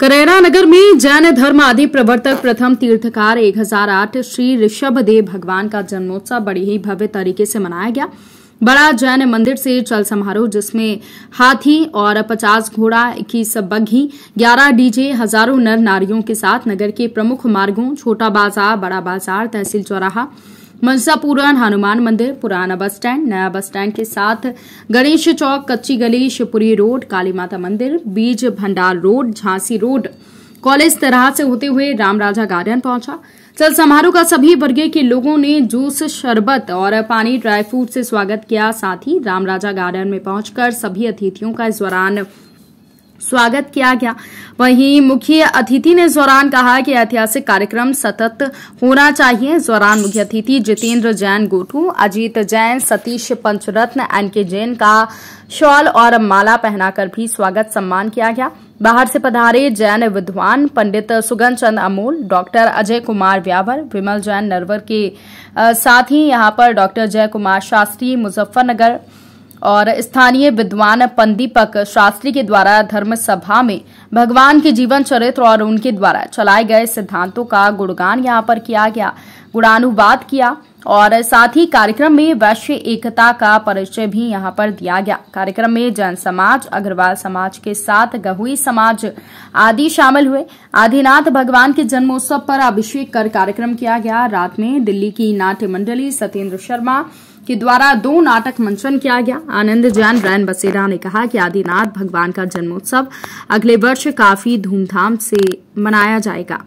करैरा नगर में जैन धर्म आदि प्रवर्तक प्रथम तीर्थकार 1008 श्री ऋषभ देव भगवान का जन्मोत्सव बड़ी ही भव्य तरीके से मनाया गया बड़ा जैन मंदिर से चल समारोह जिसमें हाथी और 50 घोड़ा इक्कीस बग्घी 11 डीजे हजारों नर नारियों के साथ नगर के प्रमुख मार्गों छोटा बाजार बड़ा बाजार तहसील चौराहा मनसापुरन हनुमान मंदिर पुराना बस स्टैंड नया बस स्टैंड के साथ गणेश चौक कच्ची गली शिवपुरी रोड काली माता मंदिर बीज भंडार रोड झांसी रोड कॉलेज तरह से होते हुए रामराजा गार्डन पहुंचा चल समारोह का सभी वर्ग के लोगों ने जूस शरबत और पानी ड्राई फ्रूट से स्वागत किया साथ ही रामराजा गार्डन में पहुंचकर सभी अतिथियों का इस दौरान स्वागत किया गया वहीं मुख्य अतिथि ने इस दौरान कहा कि ऐतिहासिक कार्यक्रम सतत होना चाहिए इस दौरान मुख्य अतिथि जितेंद्र जैन गोटू अजीत जैन सतीश पंचरत्न एन के जैन का शॉल और माला पहनाकर भी स्वागत सम्मान किया गया बाहर से पधारे जैन विद्वान पंडित सुगन चंद अमोल डॉक्टर अजय कुमार व्यावर विमल जैन नरवर के साथ ही यहाँ पर डॉक्टर जय कुमार शास्त्री मुजफ्फरनगर और स्थानीय विद्वान पंदीपक शास्त्री के द्वारा धर्म सभा में भगवान के जीवन चरित्र और उनके द्वारा चलाए गए सिद्धांतों का गुणगान यहाँ पर किया गया गुणानुवाद किया और साथ ही कार्यक्रम में वैश्य एकता का परिचय भी यहाँ पर दिया गया कार्यक्रम में जैन समाज अग्रवाल समाज के साथ गहुई समाज आदि शामिल हुए आदिनाथ भगवान के जन्मोत्सव पर अभिषेक कर कार्यक्रम किया गया रात में दिल्ली की नाट्य मंडली सत्येंद्र शर्मा के द्वारा दो नाटक मंचन किया गया आनंद जैन ब्रैन बसेरा ने कहा कि आदिनाथ भगवान का जन्मोत्सव अगले वर्ष काफी धूमधाम से मनाया जाएगा